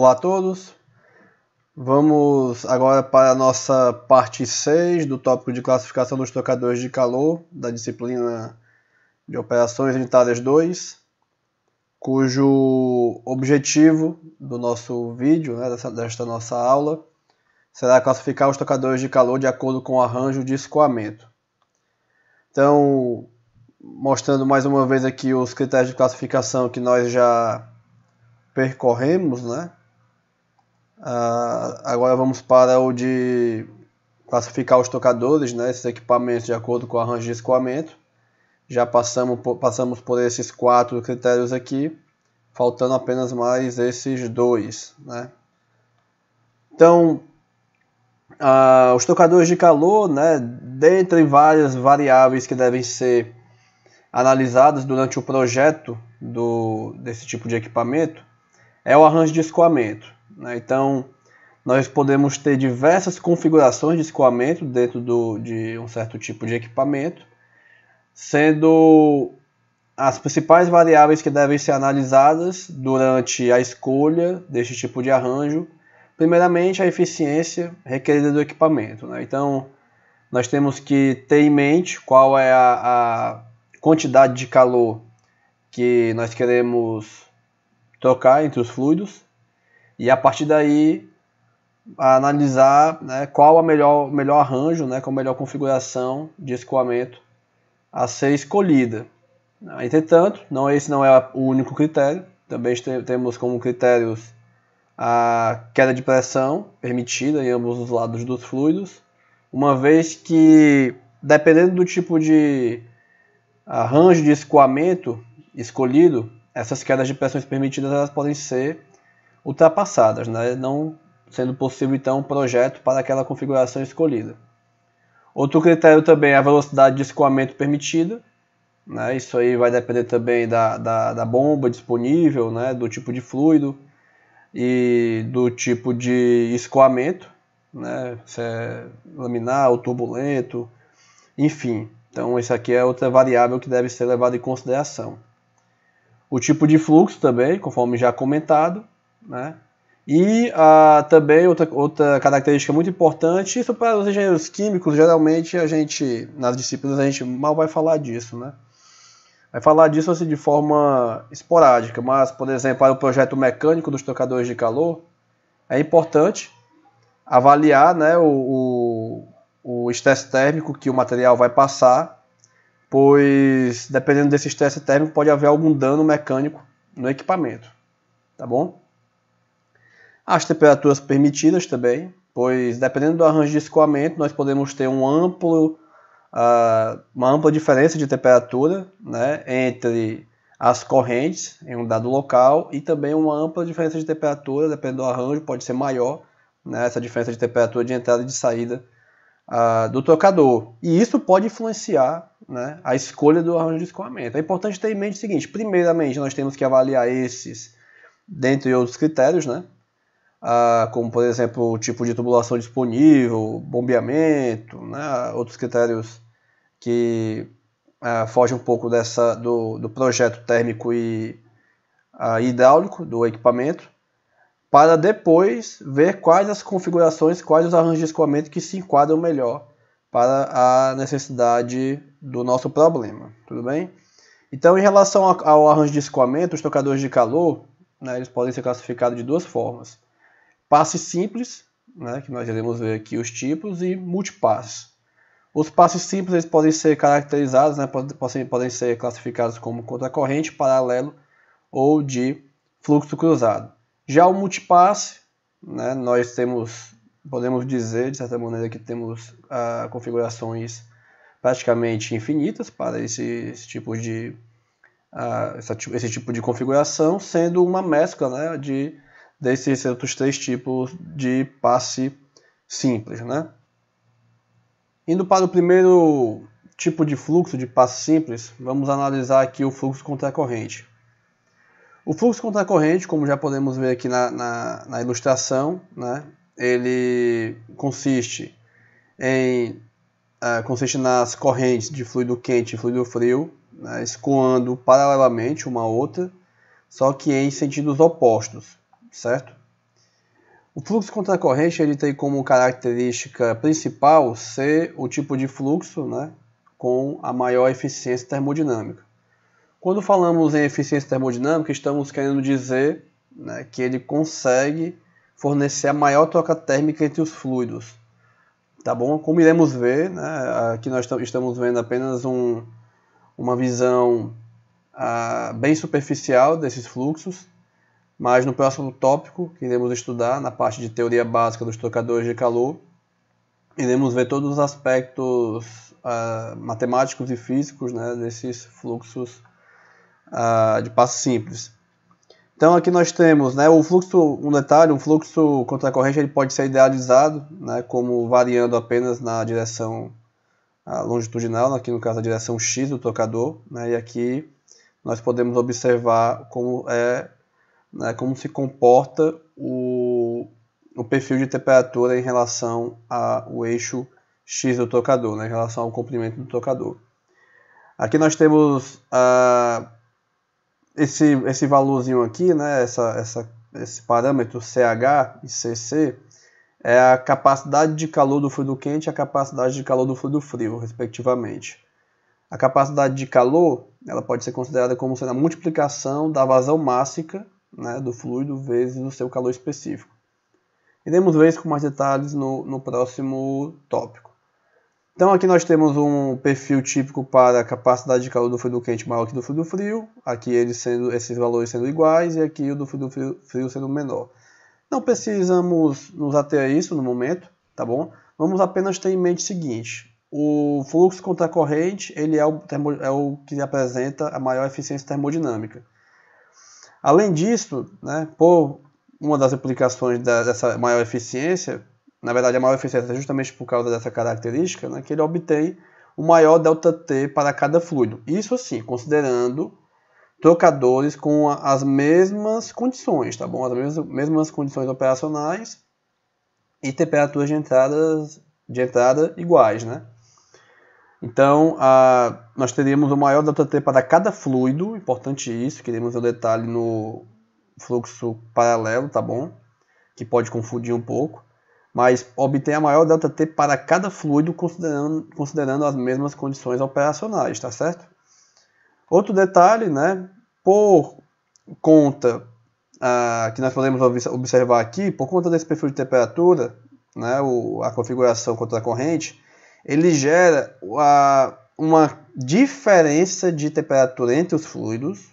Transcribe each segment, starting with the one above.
Olá a todos. Vamos agora para a nossa parte 6 do tópico de classificação dos tocadores de calor da disciplina de operações unitárias 2, cujo objetivo do nosso vídeo, né, dessa, desta nossa aula, será classificar os tocadores de calor de acordo com o arranjo de escoamento. Então, mostrando mais uma vez aqui os critérios de classificação que nós já percorremos, né? Uh, agora vamos para o de classificar os tocadores, né, esses equipamentos de acordo com o arranjo de escoamento. Já passamos por, passamos por esses quatro critérios aqui, faltando apenas mais esses dois. Né. Então, uh, os tocadores de calor, né, dentre várias variáveis que devem ser analisadas durante o projeto do, desse tipo de equipamento, é o arranjo de escoamento. Né? Então, nós podemos ter diversas configurações de escoamento dentro do, de um certo tipo de equipamento, sendo as principais variáveis que devem ser analisadas durante a escolha deste tipo de arranjo, primeiramente a eficiência requerida do equipamento. Né? Então, nós temos que ter em mente qual é a, a quantidade de calor que nós queremos trocar entre os fluidos e a partir daí analisar né, qual o melhor, melhor arranjo, né, qual a melhor configuração de escoamento a ser escolhida. Entretanto, não, esse não é o único critério, também temos como critérios a queda de pressão permitida em ambos os lados dos fluidos, uma vez que, dependendo do tipo de arranjo de escoamento escolhido, essas quedas de pressões permitidas elas podem ser ultrapassadas, né? não sendo possível então um projeto para aquela configuração escolhida. Outro critério também é a velocidade de escoamento permitida. Né? Isso aí vai depender também da, da, da bomba disponível, né? do tipo de fluido e do tipo de escoamento, né? se é laminar ou turbulento, enfim. Então, isso aqui é outra variável que deve ser levada em consideração. O tipo de fluxo também, conforme já comentado, né? E uh, também outra, outra característica muito importante, isso para os engenheiros químicos, geralmente a gente, nas disciplinas, a gente mal vai falar disso, né? Vai falar disso assim, de forma esporádica, mas, por exemplo, para o projeto mecânico dos trocadores de calor, é importante avaliar né, o, o, o estresse térmico que o material vai passar, pois dependendo desse estresse térmico pode haver algum dano mecânico no equipamento, tá bom? As temperaturas permitidas também, pois dependendo do arranjo de escoamento, nós podemos ter um amplo, uh, uma ampla diferença de temperatura né, entre as correntes em um dado local e também uma ampla diferença de temperatura, dependendo do arranjo, pode ser maior né, essa diferença de temperatura de entrada e de saída uh, do trocador. E isso pode influenciar né, a escolha do arranjo de escoamento. É importante ter em mente o seguinte: primeiramente, nós temos que avaliar esses, dentre outros critérios, né, ah, como por exemplo o tipo de tubulação disponível, bombeamento, né, outros critérios que ah, fogem um pouco dessa do, do projeto térmico e ah, hidráulico do equipamento, para depois ver quais as configurações, quais os arranjos de escoamento que se enquadram melhor para a necessidade do nosso problema, tudo bem? Então, em relação ao arranjo de escoamento, os trocadores de calor, né, eles podem ser classificados de duas formas passe simples, né, que nós iremos ver aqui os tipos, e multipasse. Os passes simples eles podem ser caracterizados, né, podem, podem ser classificados como contracorrente, paralelo ou de fluxo cruzado. Já o multipasse, né, nós temos, podemos dizer de certa maneira que temos ah, configurações praticamente infinitas para esse, esse tipo de ah, essa, esse tipo de configuração, sendo uma mescla né, de desses outros é três tipos de passe simples, né? Indo para o primeiro tipo de fluxo de passe simples, vamos analisar aqui o fluxo contracorrente. O fluxo contracorrente, como já podemos ver aqui na, na, na ilustração, né, ele consiste em uh, consiste nas correntes de fluido quente e fluido frio né, escoando paralelamente uma a outra, só que em sentidos opostos certo? O fluxo contracorrente ele tem como característica principal ser o tipo de fluxo né, com a maior eficiência termodinâmica. Quando falamos em eficiência termodinâmica, estamos querendo dizer né, que ele consegue fornecer a maior troca térmica entre os fluidos. Tá bom? Como iremos ver, né, aqui nós estamos vendo apenas um, uma visão ah, bem superficial desses fluxos, mas no próximo tópico que iremos estudar, na parte de teoria básica dos trocadores de calor, iremos ver todos os aspectos uh, matemáticos e físicos né, desses fluxos uh, de passo simples. Então aqui nós temos né, o fluxo, um detalhe, um fluxo contra corrente ele pode ser idealizado né, como variando apenas na direção uh, longitudinal, né, aqui no caso a direção x do trocador, né, e aqui nós podemos observar como é né, como se comporta o, o perfil de temperatura em relação ao eixo X do tocador, né, em relação ao comprimento do tocador. Aqui nós temos ah, esse, esse valorzinho aqui, né, essa, essa, esse parâmetro CH e CC, é a capacidade de calor do fluido quente e a capacidade de calor do fluido frio, respectivamente. A capacidade de calor ela pode ser considerada como sendo a multiplicação da vazão mássica né, do fluido vezes o seu calor específico. Iremos ver isso com mais detalhes no, no próximo tópico. Então aqui nós temos um perfil típico para a capacidade de calor do fluido quente maior que do fluido frio, aqui eles sendo, esses valores sendo iguais e aqui o do fluido frio, frio sendo menor. Não precisamos nos ater a isso no momento, tá bom? Vamos apenas ter em mente o seguinte, o fluxo contracorrente ele é o, termo, é o que apresenta a maior eficiência termodinâmica. Além disso, né, por uma das aplicações da, dessa maior eficiência, na verdade a maior eficiência é justamente por causa dessa característica, né, que ele obtém o maior ΔT para cada fluido. Isso assim, considerando trocadores com as mesmas condições, tá bom? As mesmas, mesmas condições operacionais e temperaturas de, de entrada iguais, né? Então, a, nós teríamos o maior delta para cada fluido, importante isso, queremos o detalhe no fluxo paralelo, tá bom? Que pode confundir um pouco, mas obter a maior delta T para cada fluido considerando, considerando as mesmas condições operacionais, tá certo? Outro detalhe, né, por conta que nós podemos observar aqui, por conta desse perfil de temperatura, né, o, a configuração contra a corrente, ele gera a, uma diferença de temperatura entre os fluidos.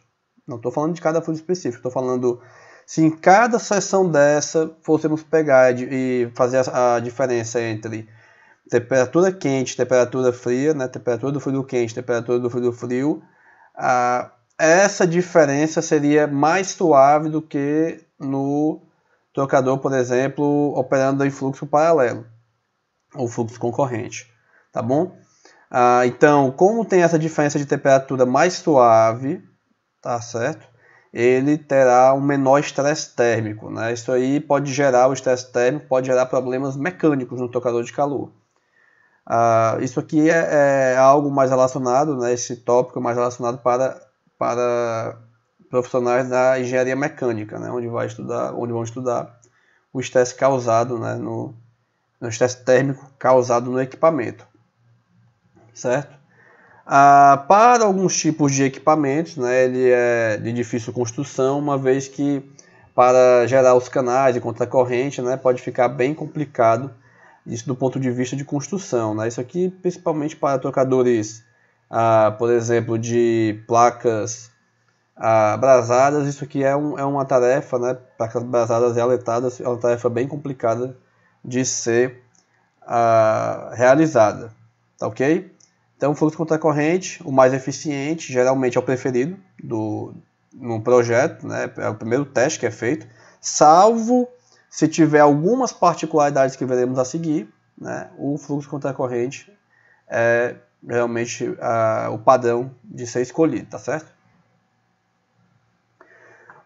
Não estou falando de cada fluido específico, estou falando se em cada seção dessa fôssemos pegar e fazer a, a diferença entre temperatura quente, temperatura fria, né, temperatura do fluido quente, temperatura do fluido frio, essa diferença seria mais suave do que no trocador, por exemplo, operando em fluxo paralelo ou fluxo concorrente tá bom? Ah, então, como tem essa diferença de temperatura mais suave, tá certo? Ele terá um menor estresse térmico, né? Isso aí pode gerar o estresse térmico, pode gerar problemas mecânicos no tocador de calor. Ah, isso aqui é, é, algo mais relacionado, né? Esse tópico mais relacionado para, para profissionais da engenharia mecânica, né? Onde vai estudar, onde vão estudar o estresse causado, né? No, no estresse térmico causado no equipamento certo? Ah, para alguns tipos de equipamentos, né, ele é de difícil construção, uma vez que para gerar os canais de contracorrente, né, pode ficar bem complicado isso do ponto de vista de construção, né? Isso aqui principalmente para trocadores, ah, por exemplo, de placas ah, isso aqui é, um, é uma tarefa, né? Placas abrasadas e aletadas é uma tarefa bem complicada de ser ah, realizada, tá ok? Então, o fluxo contra corrente, o mais eficiente, geralmente é o preferido do, no projeto, né? é o primeiro teste que é feito, salvo se tiver algumas particularidades que veremos a seguir, né? o fluxo contra corrente é realmente o padrão de ser escolhido, tá certo?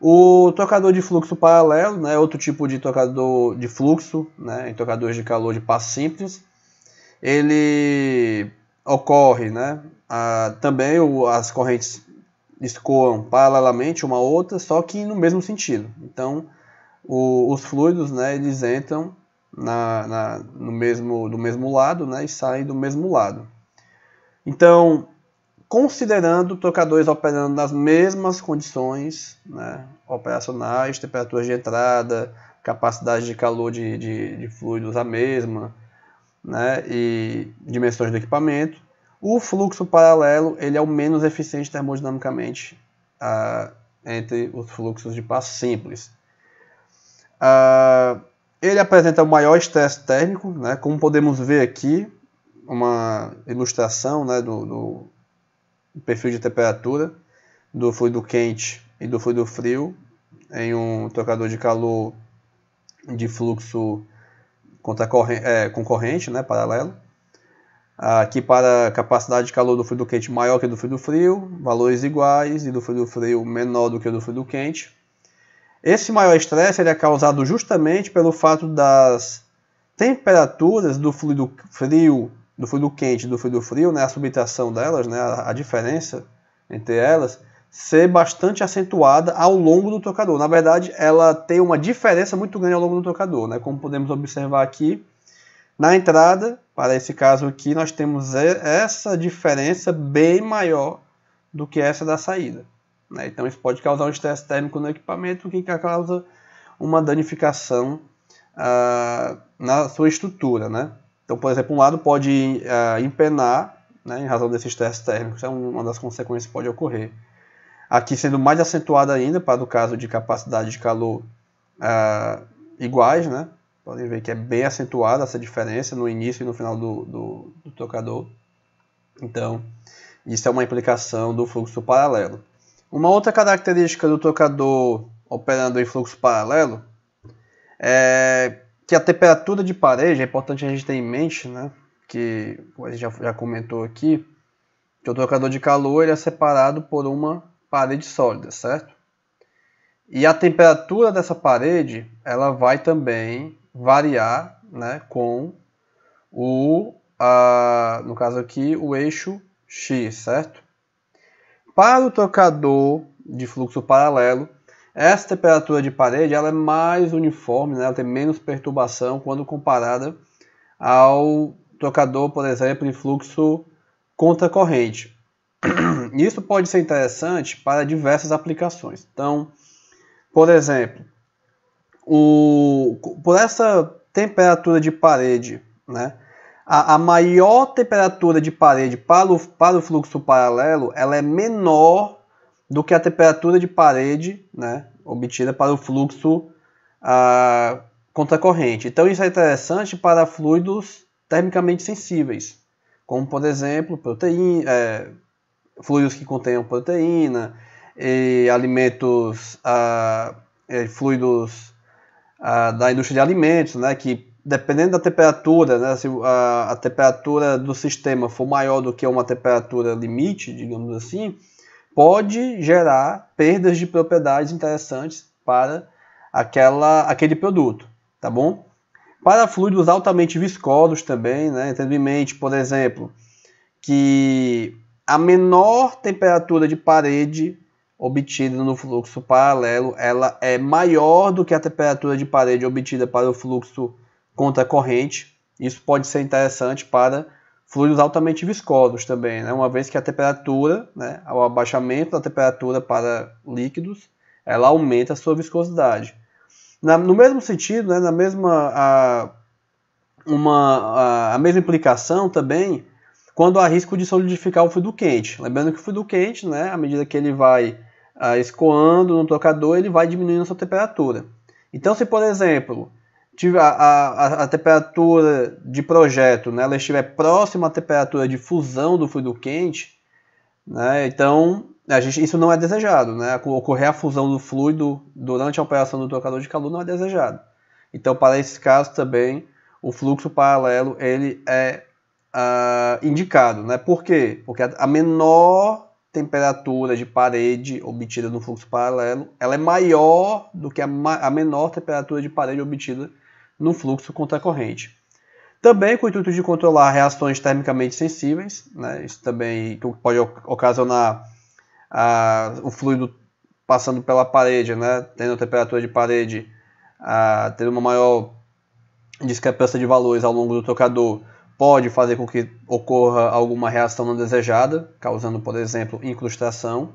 O trocador de fluxo paralelo, né, outro tipo de trocador de fluxo, né, em trocadores de calor de passo simples, ele ocorre, né? Ah, também o, as correntes escoam paralelamente uma a outra, só que no mesmo sentido. Então, o, os fluidos, né, eles entram na, na, no mesmo, do mesmo lado né, e saem do mesmo lado. Então, considerando trocadores operando nas mesmas condições né, operacionais, temperaturas de entrada, capacidade de calor de, de, de fluidos a mesma, né, e dimensões do equipamento. O fluxo paralelo ele é o menos eficiente termodinamicamente uh, entre os fluxos de passo simples. Uh, ele apresenta o maior estresse térmico, né, como podemos ver aqui, uma ilustração né, do, do perfil de temperatura do fluido quente e do fluido frio em um trocador de calor de fluxo contra é, concorrente, né, paralelo. Aqui ah, para capacidade de calor do fluido quente maior que do fluido frio, valores iguais e do fluido frio menor do que do fluido quente. Esse maior estresse ele é causado justamente pelo fato das temperaturas do fluido frio, do fluido quente e do fluido frio, né, a subtração delas, né, a, a diferença entre elas, ser bastante acentuada ao longo do trocador. Na verdade, ela tem uma diferença muito grande ao longo do trocador, né? Como podemos observar aqui, na entrada, para esse caso aqui, nós temos essa diferença bem maior do que essa da saída. Né? Então isso pode causar um estresse térmico no equipamento, o que causa uma danificação ah, na sua estrutura, né? Então, por exemplo, um lado pode ah, empenar, né, em razão desse estresse térmico, isso é uma das consequências que pode ocorrer. Aqui sendo mais acentuada ainda para o caso de capacidade de calor uh, iguais, né? Podem ver que é bem acentuada essa diferença no início e no final do, do, do tocador. Então, isso é uma implicação do fluxo paralelo. Uma outra característica do tocador operando em fluxo paralelo é que a temperatura de parede, é importante a gente ter em mente, né, que a gente já, já comentou aqui, que o trocador de calor ele é separado por uma parede sólida, certo? E a temperatura dessa parede, ela vai também variar né, com o, a, no caso aqui, o eixo X, certo? Para o trocador de fluxo paralelo, essa temperatura de parede ela é mais uniforme, né? ela tem menos perturbação quando comparada ao trocador, por exemplo, em fluxo contracorrente. Isso pode ser interessante para diversas aplicações. Então, por exemplo, o, por essa temperatura de parede, né, a, a, maior temperatura de parede para o, para o fluxo paralelo ela é menor do que a temperatura de parede né, obtida para o fluxo ah, contracorrente. Então, isso é interessante para fluidos termicamente sensíveis, como por exemplo proteína. É, fluidos que contenham proteína, e alimentos, ah, fluidos ah, da indústria de alimentos, né, que dependendo da temperatura, né, se a, a, temperatura do sistema for maior do que uma temperatura limite, digamos assim, pode gerar perdas de propriedades interessantes para aquela, aquele produto, tá bom? Para fluidos altamente viscosos também, né, tendo em mente, por exemplo, que a menor temperatura de parede obtida no fluxo paralelo, ela é maior do que a temperatura de parede obtida para o fluxo contra corrente Isso pode ser interessante para fluidos altamente viscosos também, né? uma vez que a temperatura, né, o abaixamento da temperatura para líquidos, ela aumenta a sua viscosidade. Na, no mesmo sentido, né, na mesma, a, uma, a, a mesma implicação também, quando há risco de solidificar o fluido quente. Lembrando que o fluido quente, né, à medida que ele vai ah, escoando no tocador, ele vai diminuindo a sua temperatura. Então, se por exemplo a, a, a temperatura de projeto né, ela estiver próxima à temperatura de fusão do fluido quente, né, então Gente, isso não é desejado, né? Ocorrer a fusão do fluido durante a operação do trocador de calor não é desejado. Então, para esses casos também, o fluxo paralelo ele é uh, indicado, né? Por quê? Porque a menor temperatura de parede obtida no fluxo paralelo, ela é maior do que a, a menor temperatura de parede obtida no fluxo contracorrente. Também com o intuito de controlar reações termicamente sensíveis, né? isso também pode ocasionar ah, o fluido passando pela parede, né? tendo a temperatura de parede, ah, tendo uma maior discrepância de valores ao longo do trocador, pode fazer com que ocorra alguma reação não desejada, causando, por exemplo, incrustação.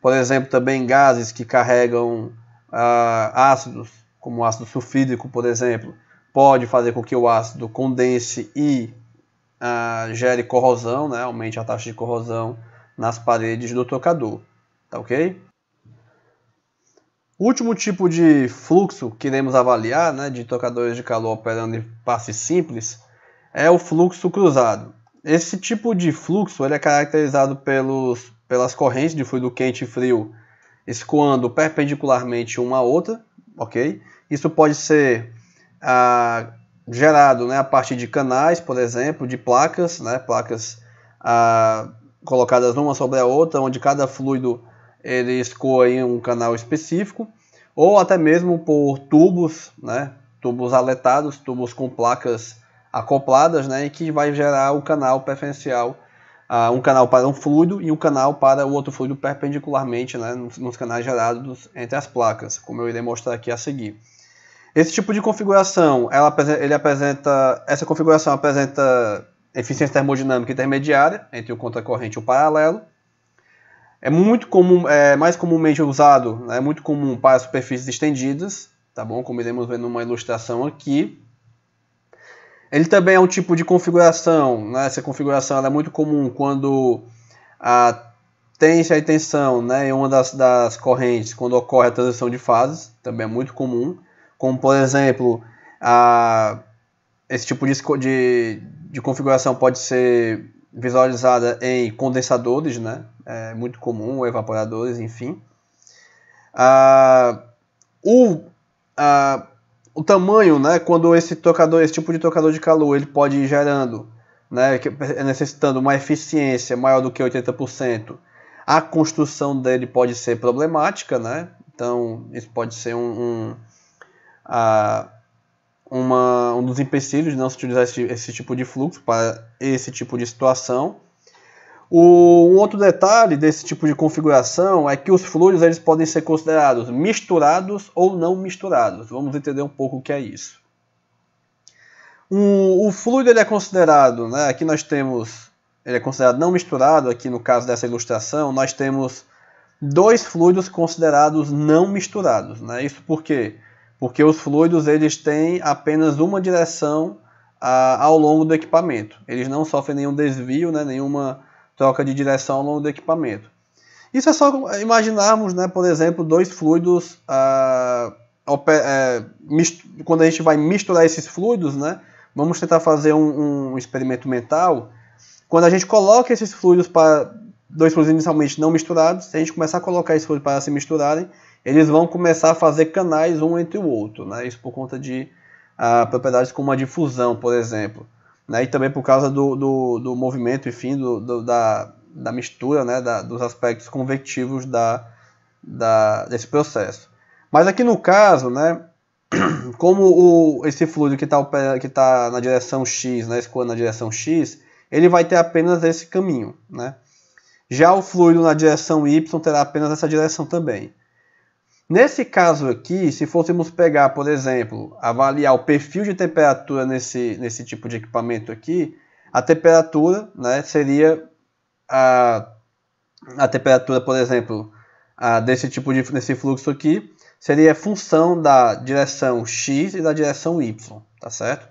Por exemplo, também gases que carregam ah, ácidos, como o ácido sulfídrico, por exemplo, pode fazer com que o ácido condense e ah, gere corrosão, né? aumente a taxa de corrosão nas paredes do tocador, Tá ok? O último tipo de fluxo que iremos avaliar, né, de tocadores de calor operando em passe simples, é o fluxo cruzado. Esse tipo de fluxo ele é caracterizado pelos, pelas correntes de fluido quente e frio escoando perpendicularmente uma à outra, ok? Isso pode ser ah, gerado né, a partir de canais, por exemplo, de placas, né, placas ah, colocadas uma sobre a outra, onde cada fluido ele escoa em um canal específico, ou até mesmo por tubos, né, tubos aletados, tubos com placas acopladas, né, e que vai gerar o canal preferencial, uh, um canal para um fluido e um canal para o outro fluido perpendicularmente né, nos, nos canais gerados entre as placas, como eu irei mostrar aqui a seguir. Esse tipo de configuração, ela, ele apresenta, essa configuração apresenta eficiência termodinâmica intermediária entre o contracorrente e o paralelo. É muito comum, é mais comumente usado, é muito comum para superfícies estendidas, tá bom? Como iremos ver numa ilustração aqui. Ele também é um tipo de configuração, né? essa configuração é muito comum quando a tensão e tensão né? em uma das, das correntes, quando ocorre a transição de fases, também é muito comum, como por exemplo, a, esse tipo de, de, de configuração pode ser visualizada em condensadores, né? é muito comum, evaporadores, enfim. Ah, o, ah, o tamanho, né, quando esse tocador, esse tipo de tocador de calor, ele pode ir gerando, né, é necessitando uma eficiência maior do que 80%, a construção dele pode ser problemática, né? Então, isso pode ser um, um, uma, um dos empecilhos de não se utilizar esse, esse tipo de fluxo para esse tipo de situação. O, um outro detalhe desse tipo de configuração é que os fluidos eles podem ser considerados misturados ou não misturados. Vamos entender um pouco o que é isso. Um, o fluido ele é considerado, né, aqui nós temos, ele é considerado não misturado, aqui no caso dessa ilustração, nós temos dois fluidos considerados não misturados. Né? Isso por quê? Porque os fluidos eles têm apenas uma direção a, ao longo do equipamento. Eles não sofrem nenhum desvio, né, nenhuma troca de direção ao longo do equipamento. Isso é só imaginarmos, né, por exemplo, dois fluidos ah, é, quando a gente vai misturar esses fluidos, né, vamos tentar fazer um, um experimento mental. Quando a gente coloca esses fluidos para dois fluidos inicialmente não misturados, se a gente começar a colocar esses fluidos para se misturarem, eles vão começar a fazer canais um entre o outro, né? Isso por conta de ah, propriedades como a difusão, por exemplo né, e também por causa do, do, do movimento, enfim, do, do da, da mistura né, da, dos aspectos convectivos da, da, desse processo. Mas aqui no caso, né, como o, esse fluido que está que tá na direção X, né, escoando na direção X, ele vai ter apenas esse caminho. Né? Já o fluido na direção Y terá apenas essa direção também. Nesse caso aqui, se fôssemos pegar, por exemplo, avaliar o perfil de temperatura nesse, nesse tipo de equipamento aqui, a temperatura né, seria a, a temperatura, por exemplo, a, desse tipo de nesse fluxo aqui, seria função da direção x e da direção y, tá certo?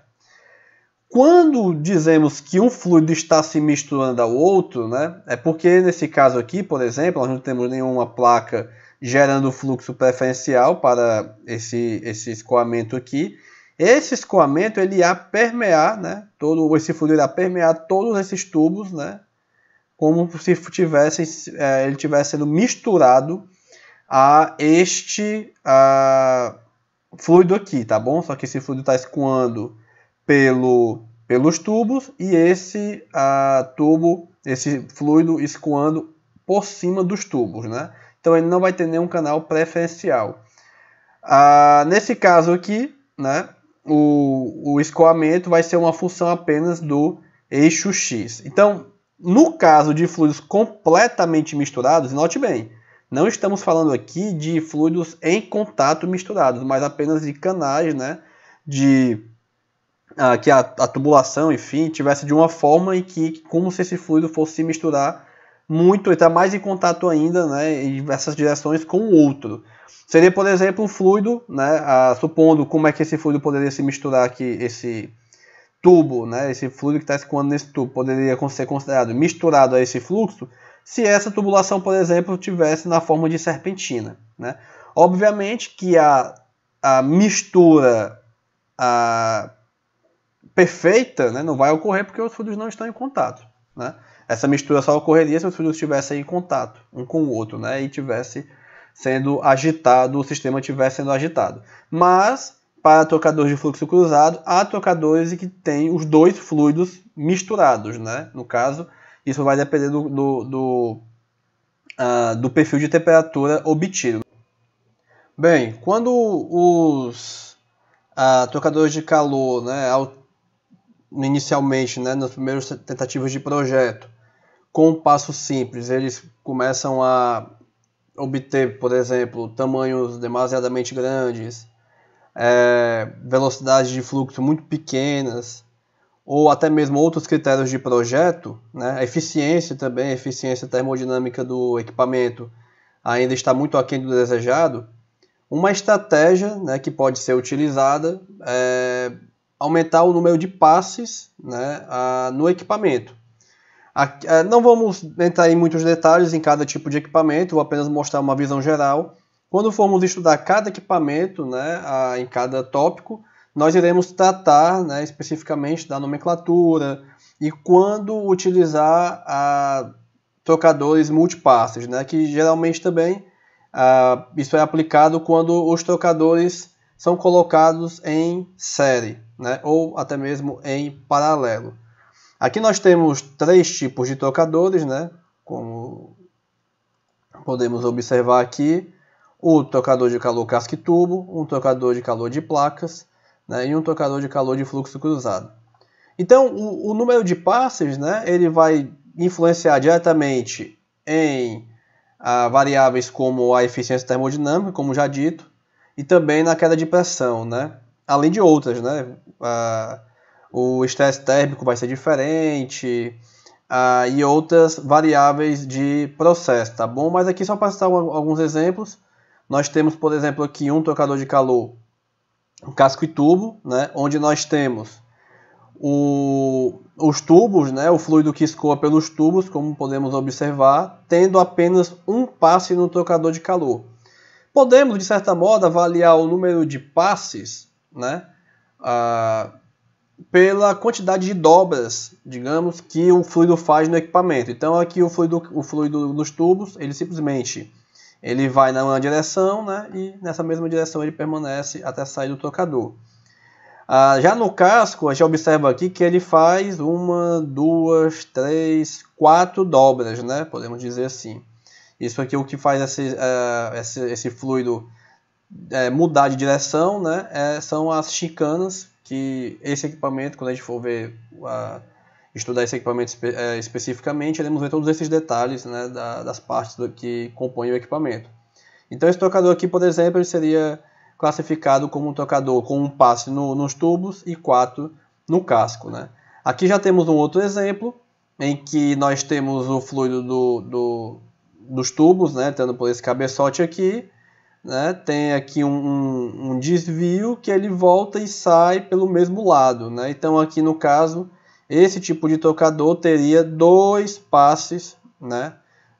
Quando dizemos que um fluido está se misturando ao outro, né, é porque nesse caso aqui, por exemplo, nós não temos nenhuma placa gerando fluxo preferencial para esse, esse escoamento aqui. Esse escoamento ele irá permear, né? Todo esse fluido irá permear todos esses tubos, né? Como se tivesse, é, ele tivesse sendo misturado a este a, fluido aqui, tá bom? Só que esse fluido está escoando pelo, pelos tubos e esse a, tubo, esse fluido escoando por cima dos tubos, né? Então ele não vai ter nenhum canal preferencial. Ah, nesse caso aqui, né, o, o escoamento vai ser uma função apenas do eixo X. Então, no caso de fluidos completamente misturados, note bem, não estamos falando aqui de fluidos em contato misturados, mas apenas de canais, né, de ah, que a, a, tubulação, enfim, tivesse de uma forma e que como se esse fluido fosse se misturar muito, está mais em contato ainda, né, em diversas direções com o outro. Seria, por exemplo, um fluido, né, a, supondo como é que esse fluido poderia se misturar aqui, esse tubo, né, esse fluido que está escoando nesse tubo, poderia ser considerado misturado a esse fluxo, se essa tubulação, por exemplo, tivesse na forma de serpentina. Né? Obviamente que a, a mistura a, perfeita né, não vai ocorrer porque os fluidos não estão em contato. Né? essa mistura só ocorreria se os fluidos estivessem em contato um com o outro, né? E tivesse sendo agitado, o sistema estivesse sendo agitado. Mas para trocadores de fluxo cruzado, há trocadores que têm os dois fluidos misturados, né? No caso, isso vai depender do, do, do, uh, do perfil de temperatura obtido. Bem, quando os uh, ah, trocadores de calor, né, inicialmente, né, nas primeiras tentativas de projeto, com um passo simples, eles começam a obter, por exemplo, tamanhos demasiadamente grandes, é, velocidades de fluxo muito pequenas, ou até mesmo outros critérios de projeto, né? a eficiência também, a eficiência termodinâmica do equipamento ainda está muito aquém do desejado, uma estratégia né, que pode ser utilizada é aumentar o número de passes né, a, no equipamento. Aqui, eh, não vamos entrar em muitos detalhes em cada tipo de equipamento, vou apenas mostrar uma visão geral. Quando formos estudar cada equipamento, né, a, em cada tópico, nós iremos tratar né, especificamente da nomenclatura e quando utilizar a, trocadores multipasses, né, que geralmente também a, isso é aplicado quando os trocadores são colocados em série, né, ou até mesmo em paralelo. Aqui nós temos três tipos de tocadores, né? Como podemos observar aqui, o tocador de calor casque-tubo, um tocador de calor de placas né? e um tocador de calor de fluxo cruzado. Então, o, o número de passes, né? Ele vai influenciar diretamente em ah, variáveis como a eficiência termodinâmica, como já dito, e também na queda de pressão, né? Além de outras, né? Ah, o estresse térmico vai ser diferente uh, e outras variáveis de processo, tá bom? Mas aqui só para citar alguns exemplos, nós temos, por exemplo, aqui um trocador de calor, um casco e tubo, né? Onde nós temos o, os tubos, né, o fluido que escoa pelos tubos, como podemos observar, tendo apenas um passe no trocador de calor. Podemos, de certa modo, avaliar o número de passes né, uh, pela quantidade de dobras, digamos, que o fluido faz no equipamento. Então aqui o fluido, o fluido dos tubos, ele simplesmente ele vai na uma direção, né, e nessa mesma direção ele permanece até sair do trocador. Ah, já no casco, a gente observa aqui que ele faz uma, duas, três, quatro dobras, né, podemos dizer assim. Isso aqui é o que faz esse, uh, esse, esse fluido é, mudar de direção, né, é, são as chicanas que esse equipamento, quando a gente for ver, a, estudar esse equipamento espe é, especificamente, iremos ver todos esses detalhes né, da, das partes do, que compõem o equipamento. Então esse tocador aqui, por exemplo, ele seria classificado como um tocador com um passe no, nos tubos e quatro no casco. Né? Aqui já temos um outro exemplo, em que nós temos o fluido do, do, dos tubos, né, tendo por esse cabeçote aqui, né, tem aqui um, um, um, desvio que ele volta e sai pelo mesmo lado. Né? Então, aqui no caso, esse tipo de tocador teria dois passes né,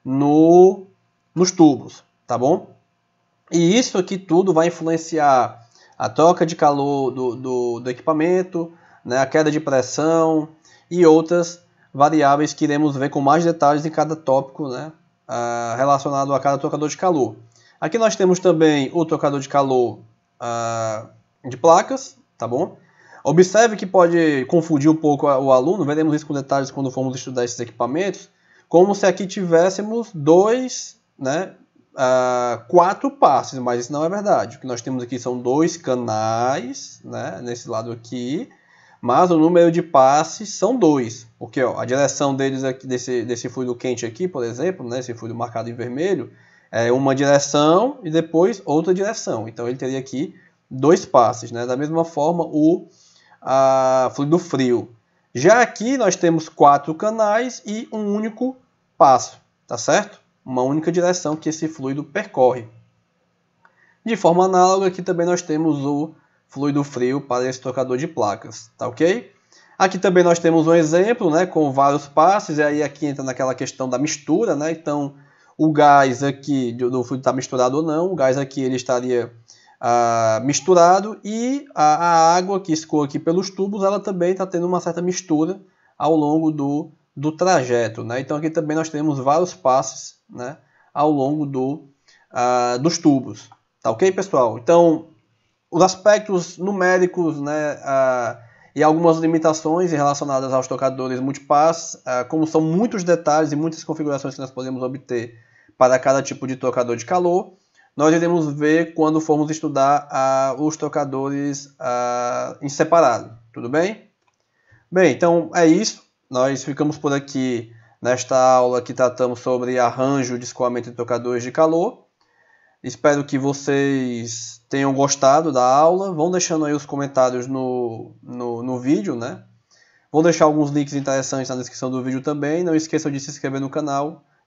no, nos tubos, tá bom? E isso aqui tudo vai influenciar a troca de calor do, do, do equipamento, né, a queda de pressão e outras variáveis que iremos ver com mais detalhes em cada tópico né, uh, relacionado a cada tocador de calor. Aqui nós temos também o trocador de calor ah, de placas, tá bom? Observe que pode confundir um pouco o aluno, veremos isso com detalhes quando formos estudar esses equipamentos, como se aqui tivéssemos dois, né, ah, quatro passes, mas isso não é verdade. O que nós temos aqui são dois canais, né, nesse lado aqui, mas o número de passes são dois, porque ó, a direção deles aqui, desse, desse fluido quente aqui, por exemplo, né, esse fluido marcado em vermelho, é, uma direção e depois outra direção. Então ele teria aqui dois passes. Né? Da mesma forma, o a, fluido frio. Já aqui nós temos quatro canais e um único passo, tá certo? Uma única direção que esse fluido percorre. De forma análoga, aqui também nós temos o fluido frio para esse trocador de placas, tá ok? Aqui também nós temos um exemplo, né, com vários passes, e aí aqui entra naquela questão da mistura, né, então o gás aqui, do fluido está misturado ou não, o gás aqui ele estaria ah, misturado e a, a, água que escoa aqui pelos tubos, ela também está tendo uma certa mistura ao longo do, do trajeto. Né? Então aqui também nós temos vários passes né, ao longo do, ah, dos tubos. Tá ok, pessoal? Então, os aspectos numéricos né, ah, e algumas limitações relacionadas aos tocadores multipass, ah, como são muitos detalhes e muitas configurações que nós podemos obter para cada tipo de trocador de calor. Nós iremos ver quando formos estudar ah, os trocadores ah, em separado, tudo bem? Bem, então é isso. Nós ficamos por aqui nesta aula que tratamos sobre arranjo de escoamento de trocadores de calor. Espero que vocês tenham gostado da aula. Vão deixando aí os comentários no, no, no vídeo, né? Vou deixar alguns links interessantes na descrição do vídeo também. Não esqueçam de se inscrever no canal